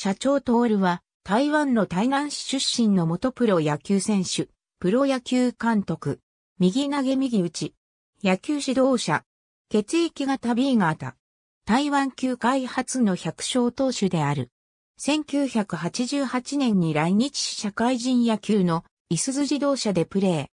社長トールは、台湾の台南市出身の元プロ野球選手、プロ野球監督、右投げ右打ち、野球指導者、血液型 B 型、台湾球界初の百勝投手である。1988年に来日社会人野球のいすゞ自動車でプレー。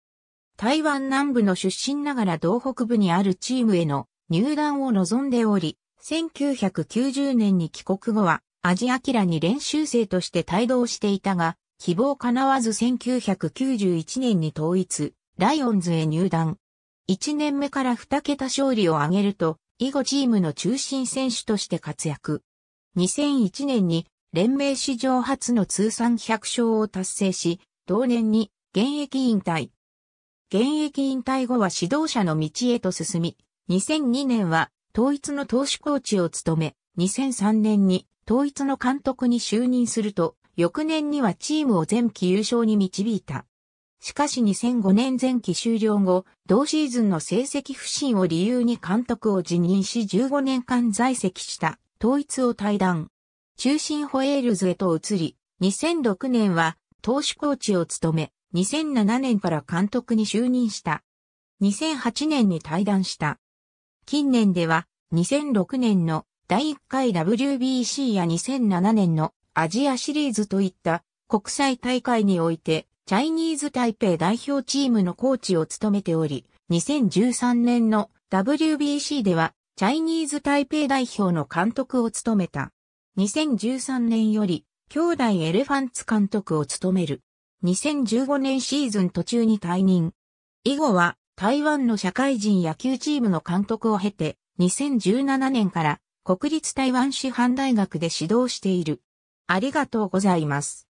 台湾南部の出身ながら道北部にあるチームへの入団を望んでおり、1990年に帰国後はアアジキラに練習生として帯同していたが、希望叶わず1991年に統一、ライオンズへ入団。1年目から2桁勝利を挙げると、以後チームの中心選手として活躍。2001年に連盟史上初の通算100勝を達成し、同年に現役引退。現役引退後は指導者の道へと進み、2002年は統一の投手コーチを務め、2003年に統一の監督に就任すると、翌年にはチームを前期優勝に導いた。しかし2005年前期終了後、同シーズンの成績不振を理由に監督を辞任し15年間在籍した統一を退団。中心ホエールズへと移り、2006年は投手コーチを務め、2007年から監督に就任した。2008年に退団した。近年では2006年の第1回 WBC や2007年のアジアシリーズといった国際大会において、チャイニーズ台北代表チームのコーチを務めており、2013年の WBC では、チャイニーズ台北代表の監督を務めた。2013年より、兄弟エレファンツ監督を務める。2015年シーズン途中に退任。以後は、台湾の社会人野球チームの監督を経て、2017年から国立台湾師範大学で指導している。ありがとうございます。